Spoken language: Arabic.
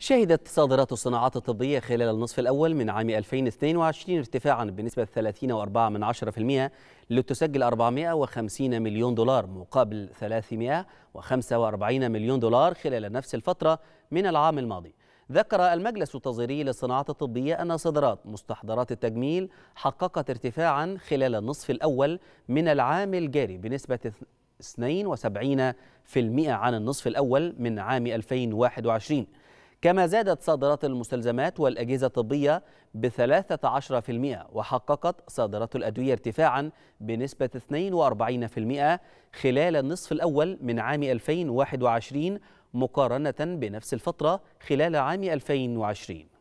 شهدت صادرات الصناعات الطبية خلال النصف الأول من عام 2022 ارتفاعا بنسبة 30.4% لتسجل 450 مليون دولار مقابل 345 مليون دولار خلال نفس الفترة من العام الماضي ذكر المجلس التظهيري للصناعات الطبية أن صادرات مستحضرات التجميل حققت ارتفاعا خلال النصف الأول من العام الجاري بنسبة 72% عن النصف الأول من عام 2021 كما زادت صادرات المستلزمات والأجهزة الطبية ب 13% وحققت صادرات الأدوية ارتفاعا بنسبة 42% خلال النصف الأول من عام 2021 مقارنة بنفس الفترة خلال عام 2020